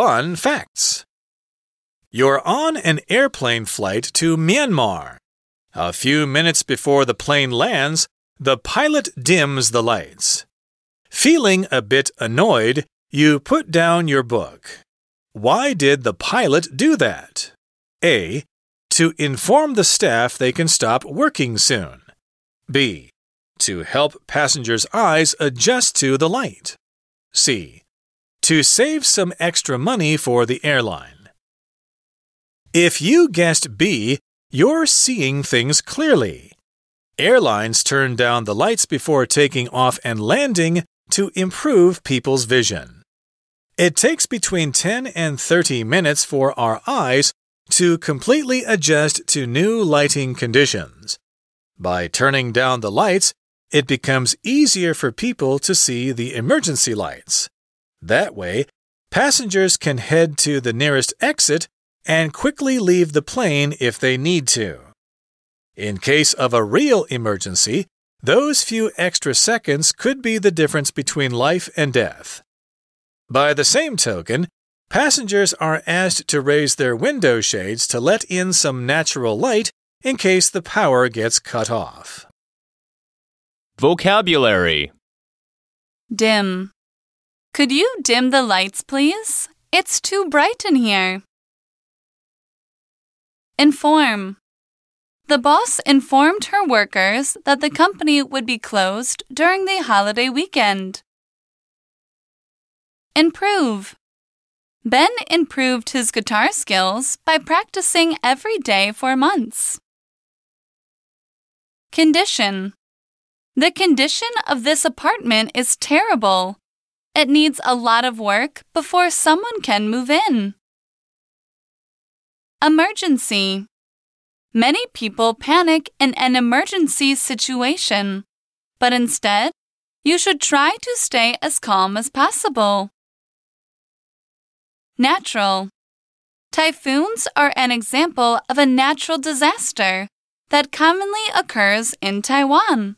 Fun facts You're on an airplane flight to Myanmar. A few minutes before the plane lands, the pilot dims the lights. Feeling a bit annoyed, you put down your book. Why did the pilot do that? A. To inform the staff they can stop working soon. B. To help passengers' eyes adjust to the light. C. To save some extra money for the airline. If you guessed B, you're seeing things clearly. Airlines turn down the lights before taking off and landing to improve people's vision. It takes between 10 and 30 minutes for our eyes to completely adjust to new lighting conditions. By turning down the lights, it becomes easier for people to see the emergency lights. That way, passengers can head to the nearest exit and quickly leave the plane if they need to. In case of a real emergency, those few extra seconds could be the difference between life and death. By the same token, passengers are asked to raise their window shades to let in some natural light in case the power gets cut off. Vocabulary Dim could you dim the lights, please? It's too bright in here. Inform. The boss informed her workers that the company would be closed during the holiday weekend. Improve. Ben improved his guitar skills by practicing every day for months. Condition. The condition of this apartment is terrible. It needs a lot of work before someone can move in. Emergency. Many people panic in an emergency situation, but instead, you should try to stay as calm as possible. Natural. Typhoons are an example of a natural disaster that commonly occurs in Taiwan.